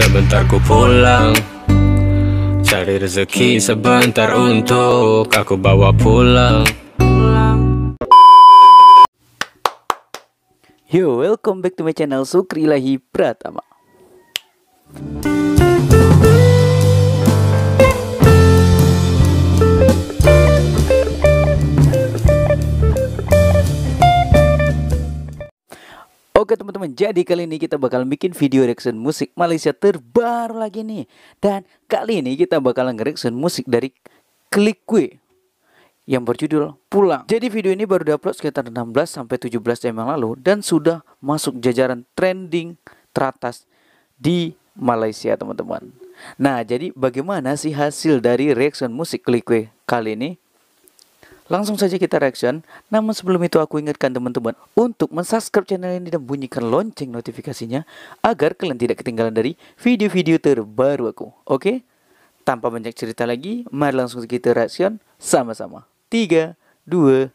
sebentar ku pulang Cari rezeki sebentar untuk aku bawa pulang Yo, welcome back to my channel Sukri Lahi Pratama teman-teman Jadi kali ini kita bakal bikin video reaction musik Malaysia terbaru lagi nih Dan kali ini kita bakalan reaction musik dari Klikwe yang berjudul Pulang. Jadi video ini baru diupload sekitar 16 sampai 17 jam yang lalu dan sudah masuk jajaran trending teratas di Malaysia, teman-teman. Nah, jadi bagaimana sih hasil dari reaction musik Klikwe kali ini? Langsung saja kita reaction. Namun sebelum itu aku ingatkan teman-teman untuk mensubscribe channel ini dan bunyikan lonceng notifikasinya agar kalian tidak ketinggalan dari video-video terbaru aku. Oke? Tanpa banyak cerita lagi, mari langsung kita reaction sama-sama. 3, 2, 1.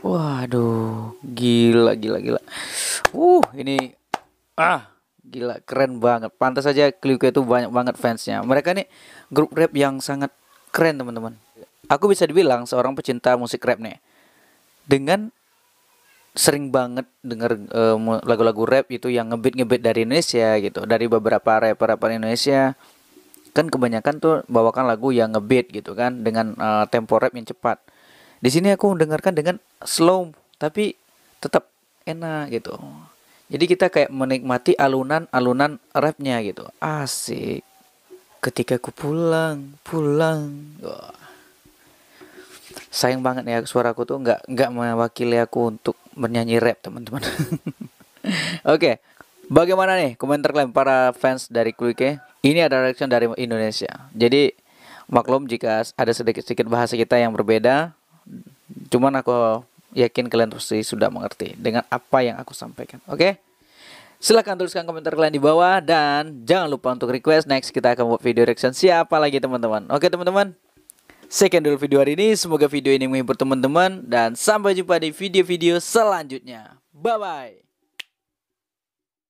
Waduh, gila gila gila. Uh, ini ah gila keren banget. Pantas saja Kliuke itu banyak banget fansnya. Mereka nih grup rap yang sangat keren teman-teman. Aku bisa dibilang seorang pecinta musik rap nih. Dengan sering banget denger uh, lagu-lagu rap itu yang ngebit-ngebit dari Indonesia gitu, dari beberapa rapper-rapper Indonesia. Kan kebanyakan tuh bawakan lagu yang ngebit gitu kan dengan uh, tempo rap yang cepat. Di sini aku mendengarkan dengan slow tapi tetap enak gitu. Jadi kita kayak menikmati alunan-alunan rapnya gitu. Asik. Ketika aku pulang, pulang. Wah. Sayang banget ya suaraku tuh nggak nggak mewakili aku untuk bernyanyi rap teman-teman. Oke, okay. bagaimana nih komentar kalian para fans dari Kluike? Ini ada reaction dari Indonesia. Jadi maklum jika ada sedikit-sedikit bahasa kita yang berbeda. Cuman aku yakin kalian pasti sudah mengerti dengan apa yang aku sampaikan. Oke? Okay? Silahkan tuliskan komentar kalian di bawah dan jangan lupa untuk request next kita akan buat video reaction siapa lagi teman-teman. Oke teman-teman, sekian dulu video hari ini. Semoga video ini menghibur teman-teman dan sampai jumpa di video-video selanjutnya. Bye-bye.